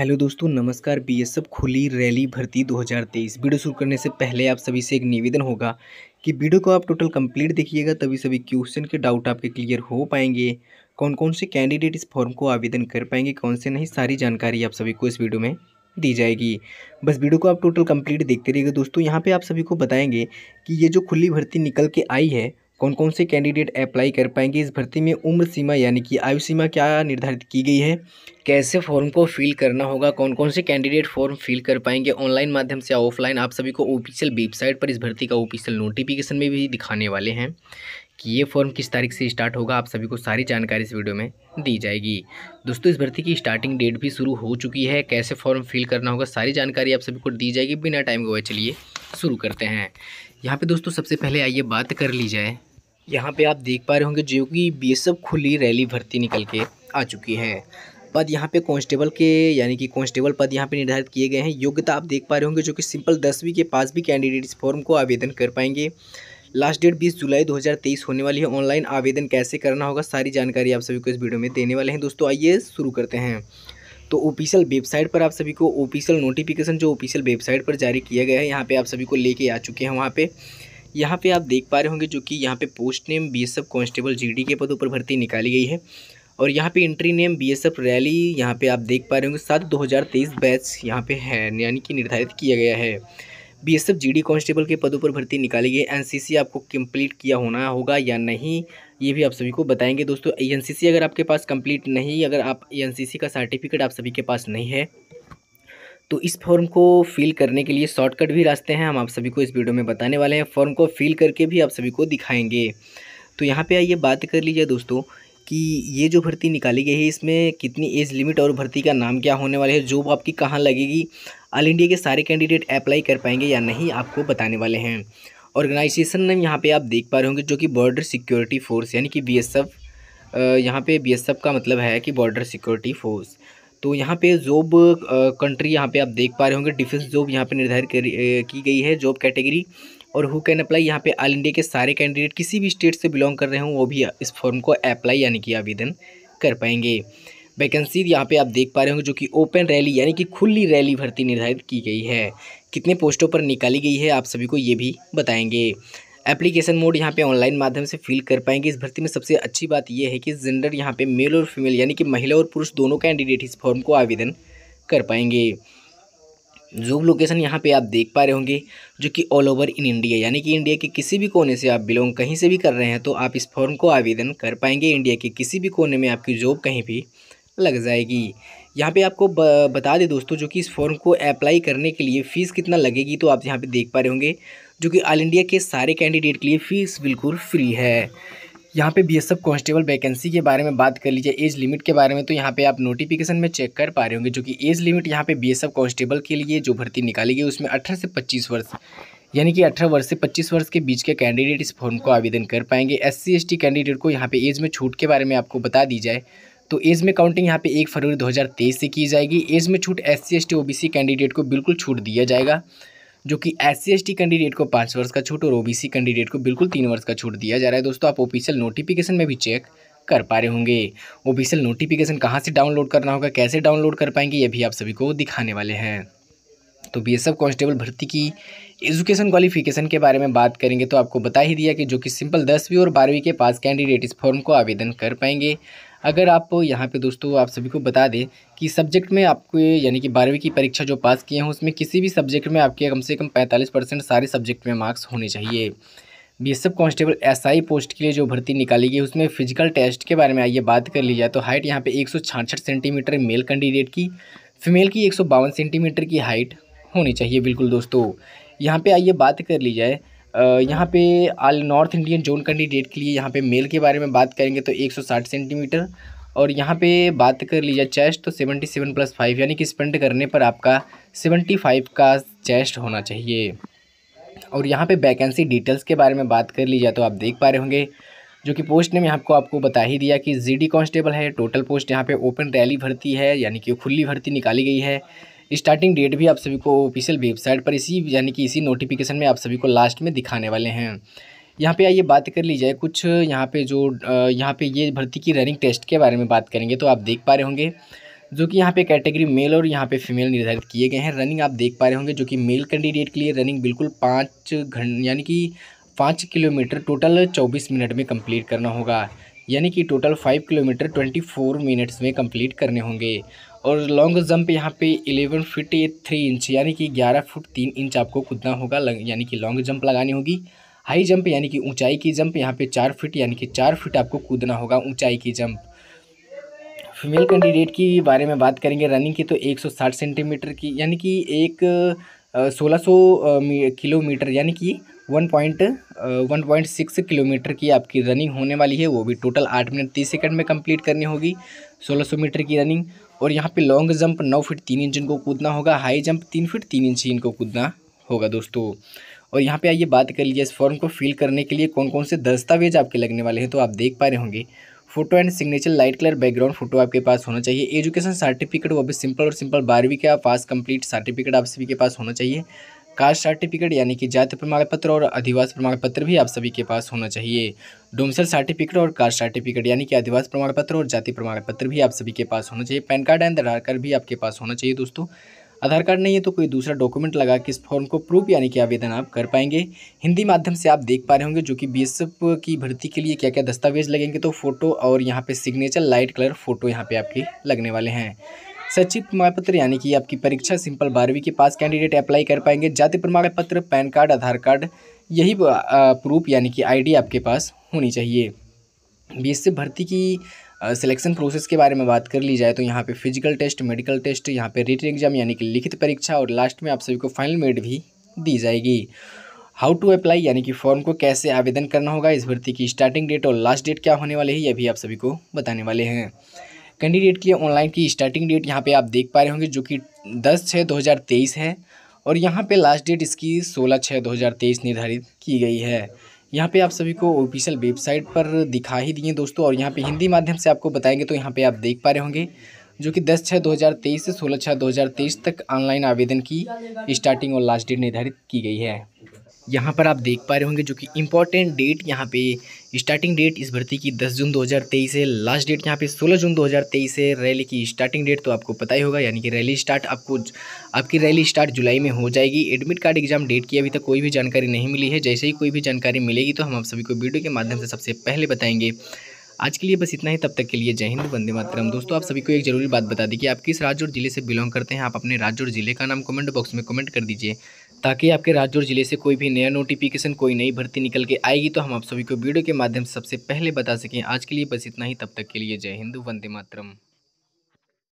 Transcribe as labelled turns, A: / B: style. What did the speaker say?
A: hello दोस्तों नमस्कार BSF खुली रैली भर्ती 2023 वीडियो शुरू करने से पहले आप सभी से एक निवेदन होगा कि वीडियो को आप टोटल कंप्लीट देखिएगा तभी सभी क्वेश्चन के डाउट आपके क्लियर हो पाएंगे कौन कौन से कैंडिडेट इस फॉर्म को आवेदन कर पाएंगे कौन से नहीं सारी जानकारी आप सभी को इस वीडियो में दी जाएगी बस वीडियो को आप टोटल कंप्लीट देखते रहिएगा दोस्तों यहाँ पे आप सभी को बताएंगे कि ये जो खुली भर्ती निकल के आई है कौन कौन से कैंडिडेट अप्लाई कर पाएंगे इस भर्ती में उम्र सीमा यानी कि आयु सीमा क्या निर्धारित की गई है कैसे फॉर्म को फिल करना होगा कौन कौन से कैंडिडेट फॉर्म फिल कर पाएंगे ऑनलाइन माध्यम से या ऑफलाइन आप सभी को ऑफिशियल वेबसाइट पर इस भर्ती का ऑफिशियल नोटिफिकेशन में भी दिखाने वाले हैं कि ये फॉर्म किस तारीख से स्टार्ट होगा आप सभी को सारी जानकारी इस वीडियो में दी जाएगी दोस्तों इस भर्ती की स्टार्टिंग डेट भी शुरू हो चुकी है कैसे फॉर्म फिल करना होगा सारी जानकारी आप सभी को दी जाएगी बिना टाइम गवाए चलिए शुरू करते हैं यहाँ पे दोस्तों सबसे पहले आइए बात कर ली जाए यहाँ पे आप देख पा रहे होंगे जो कि बीएसएफ खुली रैली भर्ती निकल के आ चुकी है पद यहाँ पे कांस्टेबल के यानी कि कांस्टेबल पद यहाँ पे निर्धारित किए गए हैं योग्यता आप देख पा रहे होंगे जो कि सिंपल दसवीं के पास भी कैंडिडेट इस फॉर्म को आवेदन कर पाएंगे लास्ट डेट 20 जुलाई 2023 होने वाली है ऑनलाइन आवेदन कैसे करना होगा सारी जानकारी आप सभी को इस वीडियो में देने वाले हैं दोस्तों आइए शुरू करते हैं तो ऑफिशियल वेबसाइट पर आप सभी को ऑफिशियल नोटिफिकेशन जो ऑफिशियल वेबसाइट पर जारी किया गया है यहाँ पर आप सभी को लेके आ चुके हैं वहाँ पर यहाँ पे आप देख पा रहे होंगे जो कि यहाँ पे post name B S F constable G के पदों पर भर्ती निकाली गई है और यहाँ पे entry name B S F rally यहाँ पे आप देख पा रहे होंगे सात दो हज़ार तेईस बैच यहाँ पे है यानी कि निर्धारित किया गया है B S F G D constable के पदों पर भर्ती निकाली गई एन सी सी आपको कंप्लीट किया होना होगा या नहीं ये भी आप सभी को बताएंगे दोस्तों एन सी सी अगर आपके पास कंप्लीट नहीं अगर आप एन सी सी का सर्टिफिकेट आप सभी के पास नहीं है तो इस फॉर्म को फिल करने के लिए शॉर्टकट भी रास्ते हैं हम आप सभी को इस वीडियो में बताने वाले हैं फॉर्म को फिल करके भी आप सभी को दिखाएंगे तो यहाँ पे आइए बात कर लीजिए दोस्तों कि ये जो भर्ती निकाली गई है इसमें कितनी एज लिमिट और भर्ती का नाम क्या होने वाला है जॉब आपकी कहाँ लगेगी ऑल इंडिया के सारे कैंडिडेट अप्लाई कर पाएंगे या नहीं आपको बताने वाले हैं ऑर्गेनाइजेशन नेम यहाँ पे आप देख पा रहे होंगे जो कि बॉर्डर सिक्योरिटी फोर्स यानी कि बी एस एफ यहाँ पे बी एस एफ का मतलब है कि बॉर्डर सिक्योरिटी फोर्स तो यहाँ पे जॉब कंट्री यहाँ पे आप देख पा रहे होंगे डिफेंस जॉब यहाँ पे निर्धारित की गई है जॉब कैटेगरी और हु कैन अप्लाई यहाँ पे ऑल इंडिया के सारे कैंडिडेट किसी भी स्टेट से बिलोंग कर रहे हों वो भी इस फॉर्म को अप्लाई यानी कि आवेदन कर पाएंगे वैकेंसी यहाँ पे आप देख पा रहे होंगे जो कि ओपन रैली यानी कि खुली रैली भर्ती निर्धारित की गई है कितने पोस्टों पर निकाली गई है आप सभी को ये भी बताएंगे एप्लीकेशन मोड यहाँ पे ऑनलाइन माध्यम से फिल कर पाएंगे इस भर्ती में सबसे अच्छी बात यह है कि जेंडर यहाँ पे मेल और फीमेल यानी कि महिला और पुरुष दोनों कैंडिडेट इस फॉर्म को आवेदन कर पाएंगे जॉब लोकेशन यहाँ पे आप देख पा रहे होंगे जो कि ऑल ओवर इन इंडिया यानी कि इंडिया के किसी भी कोने से आप बिलोंग कहीं से भी कर रहे हैं तो आप इस फॉर्म को आवेदन कर पाएंगे इंडिया के किसी भी कोने में आपकी जॉब कहीं भी लग जाएगी यहाँ पे आपको बता दें दोस्तों जो कि इस फॉर्म को अप्लाई करने के लिए फ़ीस कितना लगेगी तो आप यहाँ पे देख पा रहे होंगे जो कि ऑल इंडिया के सारे कैंडिडेट के लिए फ़ीस बिल्कुल फ्री है यहाँ पे बीएसएफ कांस्टेबल वैकेंसी के बारे में बात कर लीजिए एज लिमिट के बारे में तो यहाँ पे आप नोटिफिकेशन में चेक कर पा रहे होंगे जो कि एज लिमिट यहाँ पे बीएसएफ कांस्टेबल के लिए जो भर्ती निकाली गई उसमें अठारह से पच्चीस वर्ष यानी कि 18 वर्ष से 25 वर्ष के बीच के कैंडिडेट इस फॉर्म को आवेदन कर पाएंगे एस सी कैंडिडेट को यहाँ पर एज में छूट के बारे में आपको बता दी जाए तो एज में काउंटिंग यहाँ पे एक फरवरी दो से की जाएगी एज में छूट एस सी एस कैंडिडेट को बिल्कुल छूट दिया जाएगा जो कि एस सी कैंडिडेट को पाँच वर्ष का छूट और सी कैंडिडेट को बिल्कुल तीन वर्ष का छूट दिया जा रहा है दोस्तों आप ऑफिशियल नोटिफिकेशन में भी चेक कर पा रहे होंगे ऑफिशियल नोटिफिकेशन कहाँ से डाउनलोड करना होगा कैसे डाउनलोड कर पाएंगे ये भी आप सभी को दिखाने वाले हैं तो बी एस एफ कॉन्स्टेबल भर्ती की एजुकेशन क्वालिफिकेशन के बारे में बात करेंगे तो आपको बता ही दिया कि जो कि सिंपल दसवीं और बारहवीं के पास कैंडिडेट इस फॉर्म को आवेदन कर पाएंगे अगर आप यहाँ पे दोस्तों आप सभी को बता दें कि सब्जेक्ट में आपको यानी कि बारहवीं की परीक्षा जो पास किए हैं उसमें किसी भी सब्जेक्ट में आपके कम से कम पैंतालीस परसेंट सारे सब्जेक्ट में मार्क्स होने चाहिए B S F constable S I post के लिए जो भर्ती निकाली गई उसमें फिजिकल टेस्ट के बारे में आइए बात कर ली जाए तो हाइट यहाँ पे एक सौ छाछठ सेंटीमीटर मेल कैंडिडेट की फीमेल की एक सौ बावन सेंटीमीटर की हाइट होनी चाहिए बिल्कुल दोस्तों यहाँ पे आइए बात कर ली जाए यहाँ पे all north Indian zone candidate के लिए यहाँ पे मेल के बारे में बात करेंगे तो 160 सेंटीमीटर और यहाँ पे बात कर लीजिए चेस्ट तो 77 प्लस फाइव यानी कि स्पेंड करने पर आपका 75 का चेस्ट होना चाहिए और यहाँ पे वैकेंसी डिटेल्स के बारे में बात कर ली जाए तो आप देख पा रहे होंगे जो कि पोस्ट ने मैं आपको आपको बता ही दिया कि जीडी कांस्टेबल है टोटल पोस्ट यहाँ पे ओपन रैली भर्ती है यानी कि खुली भर्ती निकाली गई है स्टार्टिंग डेट भी आप सभी को ऑफिशियल वेबसाइट पर इसी यानी कि इसी नोटिफिकेशन में आप सभी को लास्ट में दिखाने वाले हैं यहाँ पे आइए बात कर ली जाए कुछ यहाँ पे जो यहाँ पे ये भर्ती की रनिंग टेस्ट के बारे में बात करेंगे तो आप देख पा रहे होंगे जो कि यहाँ पे कैटेगरी मेल और यहाँ पे फीमेल निर्धारित किए गए हैं रनिंग आप देख पा रहे होंगे जो कि मेल कैंडिडेट के लिए रनिंग बिल्कुल पाँच घंट यानी कि पाँच किलोमीटर टोटल चौबीस मिनट में कम्प्लीट करना होगा यानी कि total five kilometre twenty four minutes में कम्प्लीट करने होंगे और लॉन्ग जंप यहाँ पे 11 फीट थ्री इंच यानी कि 11 फुट तीन इंच आपको कूदना होगा यानी कि लॉन्ग जंप लगानी होगी हाई जंप यानी कि ऊंचाई की जंप यहाँ पे चार फीट यानी कि चार फीट आपको कूदना होगा ऊंचाई की जंप फीमेल कैंडिडेट की बारे में बात करेंगे रनिंग की तो 160 सेंटीमीटर की यानी कि एक सोलह सौ किलोमीटर यानी कि one point one point six kilometre की आपकी रनिंग होने वाली है वो भी टोटल आठ मिनट तीस सेकंड में कंप्लीट करनी होगी सोलह सौ मीटर की रनिंग और यहाँ पे लॉन्ग जंप नौ फीट तीन इंच इनको कूदना होगा हाई जंप तीन फीट तीन इंच इनको कूदना होगा दोस्तों और यहाँ पे आइए बात कर लीजिए इस फॉर्म को फिल करने के लिए कौन कौन से दस्तावेज आपके लगने वाले हैं तो आप देख पा रहे होंगे photo and signature light colour background photo आपके पास होना चाहिए एजुकेशन सर्टिफिकेट वो भी सिंपल और सिंपल बारहवीं का पास कंप्लीट सर्टिफिकेट आप सभी के पास होना चाहिए कास्ट सर्टिफिकेट यानी कि जाति प्रमाण पत्र और अधिवास प्रमाण पत्र भी आप सभी के पास होना चाहिए डोमसल सर्टिफिकेट और कास्ट सर्टिफिकेट यानी कि अधिवास प्रमाण पत्र और जाति प्रमाण पत्र भी आप सभी के पास होना चाहिए PAN card and Aadhaar card भी आपके पास होना चाहिए दोस्तों आधार कार्ड नहीं है तो कोई दूसरा डॉक्यूमेंट लगा के इस फॉर्म को प्रूफ यानी कि आवेदन आप कर पाएंगे हिंदी माध्यम से आप देख पा रहे होंगे जो कि बी की भर्ती के लिए क्या क्या दस्तावेज लगेंगे तो फोटो और यहाँ पे सिग्नेचर लाइट कलर फोटो यहाँ पे आपके लगने वाले हैं सचिव प्रमाण पत्र यानी कि आपकी परीक्षा सिंपल बारहवीं के पास कैंडिडेट अप्लाई कर पाएंगे जाति प्रमाण पत्र पैन कार्ड आधार कार्ड यही प्रूफ यानी कि आईडी आपके पास होनी चाहिए बी एस भर्ती की सिलेक्शन प्रोसेस के बारे में बात कर ली जाए तो यहाँ पे फिजिकल टेस्ट मेडिकल टेस्ट यहाँ पे रिटर्न एग्जाम यानी कि लिखित परीक्षा और लास्ट में आप सभी को फाइनल मेड भी दी जाएगी हाउ टू अप्लाई यानी कि फॉर्म को कैसे आवेदन करना होगा इस भर्ती की स्टार्टिंग डेट और लास्ट डेट क्या होने वाली है यह भी आप सभी को बताने वाले हैं कैंडिडेट के लिए ऑनलाइन की स्टार्टिंग डेट यहाँ पे आप देख पा रहे होंगे जो कि दस छः दो हज़ार तेईस है और यहाँ पे लास्ट डेट इसकी सोलह छः दो हज़ार तेईस निर्धारित की गई है यहाँ पे आप सभी को ऑफिशियल वेबसाइट पर दिखा ही दिए दोस्तों और यहाँ पे हिंदी माध्यम से आपको बताएंगे तो यहाँ पे आप देख पा रहे होंगे जो कि दस छः दो से सोलह छः दो तक ऑनलाइन आवेदन की स्टार्टिंग और लास्ट डेट निर्धारित की गई है यहाँ पर आप देख पा रहे होंगे जो कि इम्पॉर्टेंट डेट यहाँ पे स्टार्टिंग डेट इस भर्ती की 10 जून 2023 है लास्ट डेट यहाँ पे 16 जून 2023 है रैली की स्टार्टिंग डेट तो आपको पता ही होगा यानी कि रैली स्टार्ट आपको आपकी रैली स्टार्ट जुलाई में हो जाएगी एडमिट कार्ड एग्जाम डेट की अभी तक कोई भी जानकारी नहीं मिली है जैसे ही कोई भी जानकारी मिलेगी तो हम आप सभी को वीडियो के माध्यम से सबसे पहले बताएंगे आज के लिए बस इतना ही तब तक के लिए जय हिंद वंदे मातरम दोस्तों आप सभी को एक जरूरी बात बता दी कि आप किस राज्य और जिले से बिलोंग करते हैं आप अपने राज्य और जिले का नाम कमेंट बॉक्स में कमेंट कर दीजिए ताकि आपके राजौर ज़िले से कोई भी नया नोटिफिकेशन कोई नई भर्ती निकल के आएगी तो हम आप सभी को वीडियो के माध्यम से सबसे पहले बता सकें आज के लिए बस इतना ही तब तक के लिए जय हिंदू वंदे मातरम